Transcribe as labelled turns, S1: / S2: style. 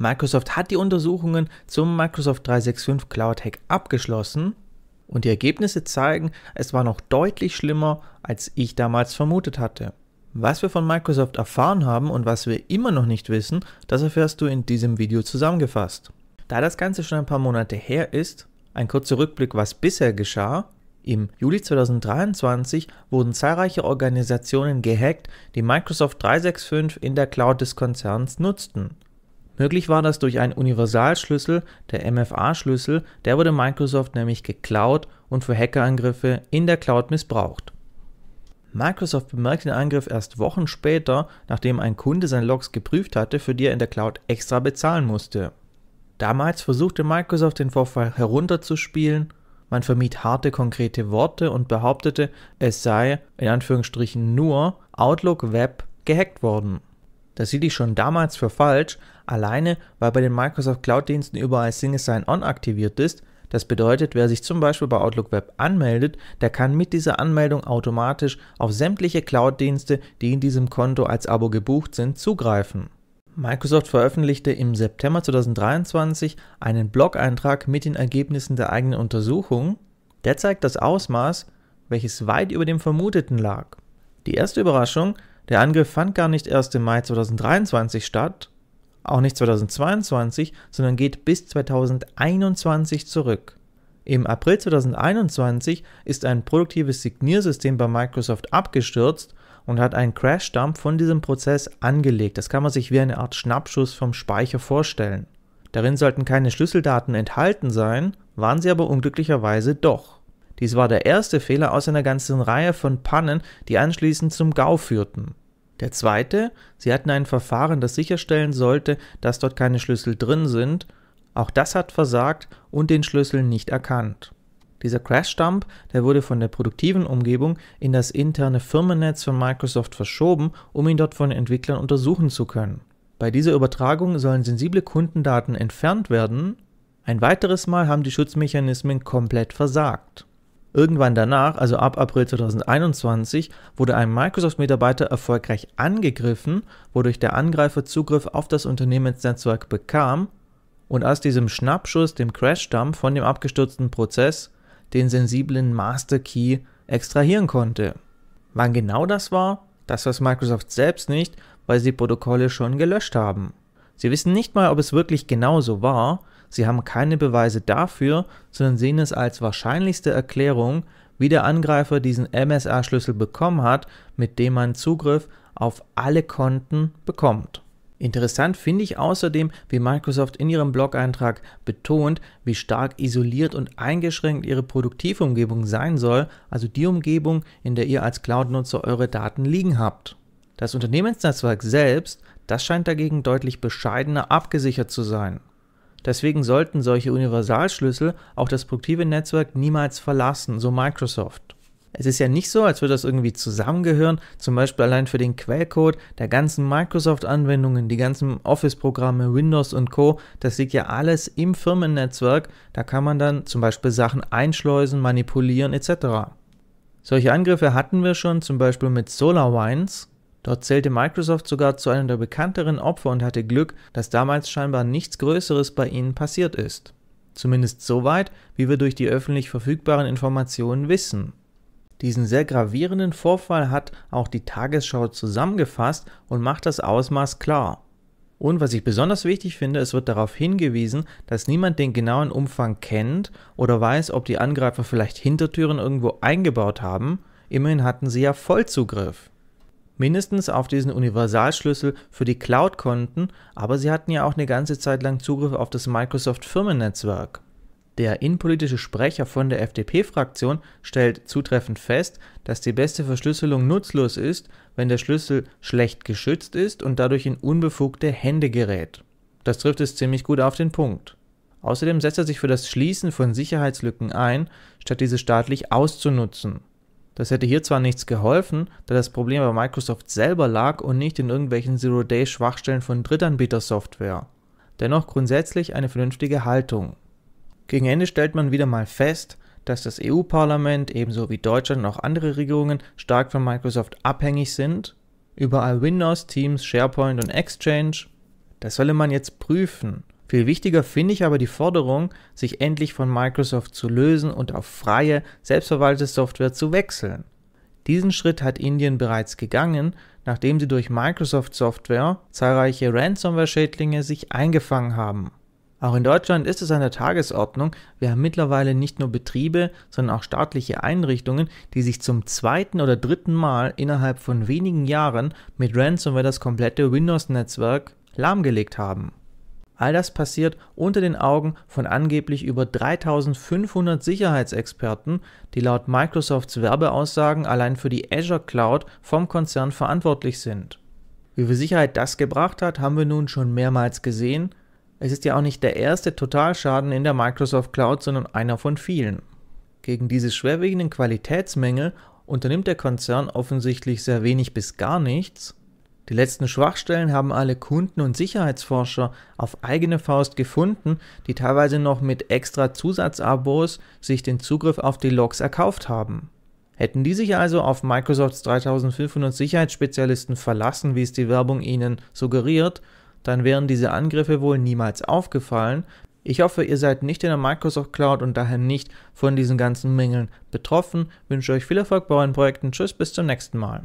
S1: Microsoft hat die Untersuchungen zum Microsoft 365 Cloud Hack abgeschlossen und die Ergebnisse zeigen, es war noch deutlich schlimmer, als ich damals vermutet hatte. Was wir von Microsoft erfahren haben und was wir immer noch nicht wissen, das erfährst du in diesem Video zusammengefasst. Da das Ganze schon ein paar Monate her ist, ein kurzer Rückblick, was bisher geschah. Im Juli 2023 wurden zahlreiche Organisationen gehackt, die Microsoft 365 in der Cloud des Konzerns nutzten. Möglich war das durch einen Universalschlüssel, der MFA-Schlüssel, der wurde Microsoft nämlich geklaut und für Hackerangriffe in der Cloud missbraucht. Microsoft bemerkte den Angriff erst Wochen später, nachdem ein Kunde seine Logs geprüft hatte, für die er in der Cloud extra bezahlen musste. Damals versuchte Microsoft den Vorfall herunterzuspielen, man vermied harte konkrete Worte und behauptete, es sei in Anführungsstrichen nur Outlook Web gehackt worden. Das hielt ich schon damals für falsch, Alleine, weil bei den Microsoft Cloud-Diensten überall Single Sign-On aktiviert ist, das bedeutet, wer sich zum Beispiel bei Outlook Web anmeldet, der kann mit dieser Anmeldung automatisch auf sämtliche Cloud-Dienste, die in diesem Konto als Abo gebucht sind, zugreifen. Microsoft veröffentlichte im September 2023 einen Blog-Eintrag mit den Ergebnissen der eigenen Untersuchung, der zeigt das Ausmaß, welches weit über dem Vermuteten lag. Die erste Überraschung, der Angriff fand gar nicht erst im Mai 2023 statt, auch nicht 2022, sondern geht bis 2021 zurück. Im April 2021 ist ein produktives Signiersystem bei Microsoft abgestürzt und hat einen Crash-Dump von diesem Prozess angelegt. Das kann man sich wie eine Art Schnappschuss vom Speicher vorstellen. Darin sollten keine Schlüsseldaten enthalten sein, waren sie aber unglücklicherweise doch. Dies war der erste Fehler aus einer ganzen Reihe von Pannen, die anschließend zum GAU führten. Der zweite, sie hatten ein Verfahren, das sicherstellen sollte, dass dort keine Schlüssel drin sind. Auch das hat versagt und den Schlüssel nicht erkannt. Dieser Crash-Dump, der wurde von der produktiven Umgebung in das interne Firmennetz von Microsoft verschoben, um ihn dort von Entwicklern untersuchen zu können. Bei dieser Übertragung sollen sensible Kundendaten entfernt werden. Ein weiteres Mal haben die Schutzmechanismen komplett versagt. Irgendwann danach, also ab April 2021, wurde ein Microsoft-Mitarbeiter erfolgreich angegriffen, wodurch der Angreifer Zugriff auf das Unternehmensnetzwerk bekam und aus diesem Schnappschuss, dem crash von dem abgestürzten Prozess, den sensiblen Master Key extrahieren konnte. Wann genau das war, das weiß Microsoft selbst nicht, weil sie Protokolle schon gelöscht haben. Sie wissen nicht mal, ob es wirklich genau so war, Sie haben keine Beweise dafür, sondern sehen es als wahrscheinlichste Erklärung, wie der Angreifer diesen MSA-Schlüssel bekommen hat, mit dem man Zugriff auf alle Konten bekommt. Interessant finde ich außerdem, wie Microsoft in ihrem Blog-Eintrag betont, wie stark isoliert und eingeschränkt ihre Produktivumgebung sein soll, also die Umgebung, in der ihr als Cloud-Nutzer eure Daten liegen habt. Das Unternehmensnetzwerk selbst, das scheint dagegen deutlich bescheidener abgesichert zu sein. Deswegen sollten solche Universalschlüssel auch das produktive Netzwerk niemals verlassen, so Microsoft. Es ist ja nicht so, als würde das irgendwie zusammengehören, zum Beispiel allein für den Quellcode der ganzen Microsoft-Anwendungen, die ganzen Office-Programme, Windows und Co. Das liegt ja alles im Firmennetzwerk, da kann man dann zum Beispiel Sachen einschleusen, manipulieren etc. Solche Angriffe hatten wir schon, zum Beispiel mit SolarWinds, Dort zählte Microsoft sogar zu einem der bekannteren Opfer und hatte Glück, dass damals scheinbar nichts Größeres bei ihnen passiert ist. Zumindest so weit, wie wir durch die öffentlich verfügbaren Informationen wissen. Diesen sehr gravierenden Vorfall hat auch die Tagesschau zusammengefasst und macht das Ausmaß klar. Und was ich besonders wichtig finde, es wird darauf hingewiesen, dass niemand den genauen Umfang kennt oder weiß, ob die Angreifer vielleicht Hintertüren irgendwo eingebaut haben, immerhin hatten sie ja Vollzugriff mindestens auf diesen Universalschlüssel für die Cloud konnten, aber sie hatten ja auch eine ganze Zeit lang Zugriff auf das Microsoft Firmennetzwerk. Der innenpolitische Sprecher von der FDP-Fraktion stellt zutreffend fest, dass die beste Verschlüsselung nutzlos ist, wenn der Schlüssel schlecht geschützt ist und dadurch in unbefugte Hände gerät. Das trifft es ziemlich gut auf den Punkt. Außerdem setzt er sich für das Schließen von Sicherheitslücken ein, statt diese staatlich auszunutzen. Das hätte hier zwar nichts geholfen, da das Problem bei Microsoft selber lag und nicht in irgendwelchen Zero-Day-Schwachstellen von Drittanbieter-Software. Dennoch grundsätzlich eine vernünftige Haltung. Gegen Ende stellt man wieder mal fest, dass das EU-Parlament ebenso wie Deutschland und auch andere Regierungen stark von Microsoft abhängig sind. Überall Windows, Teams, SharePoint und Exchange. Das solle man jetzt prüfen. Viel wichtiger finde ich aber die Forderung, sich endlich von Microsoft zu lösen und auf freie, selbstverwaltete Software zu wechseln. Diesen Schritt hat Indien bereits gegangen, nachdem sie durch Microsoft Software zahlreiche Ransomware-Schädlinge sich eingefangen haben. Auch in Deutschland ist es an der Tagesordnung. Wir haben mittlerweile nicht nur Betriebe, sondern auch staatliche Einrichtungen, die sich zum zweiten oder dritten Mal innerhalb von wenigen Jahren mit Ransomware das komplette Windows-Netzwerk lahmgelegt haben. All das passiert unter den Augen von angeblich über 3500 Sicherheitsexperten, die laut Microsofts Werbeaussagen allein für die Azure Cloud vom Konzern verantwortlich sind. Wie viel Sicherheit das gebracht hat, haben wir nun schon mehrmals gesehen. Es ist ja auch nicht der erste Totalschaden in der Microsoft Cloud, sondern einer von vielen. Gegen diese schwerwiegenden Qualitätsmängel unternimmt der Konzern offensichtlich sehr wenig bis gar nichts die letzten Schwachstellen haben alle Kunden und Sicherheitsforscher auf eigene Faust gefunden, die teilweise noch mit extra Zusatzabos sich den Zugriff auf die Logs erkauft haben. Hätten die sich also auf Microsofts 3500 Sicherheitsspezialisten verlassen, wie es die Werbung ihnen suggeriert, dann wären diese Angriffe wohl niemals aufgefallen. Ich hoffe, ihr seid nicht in der Microsoft Cloud und daher nicht von diesen ganzen Mängeln betroffen. wünsche euch viel Erfolg bei euren Projekten. Tschüss, bis zum nächsten Mal.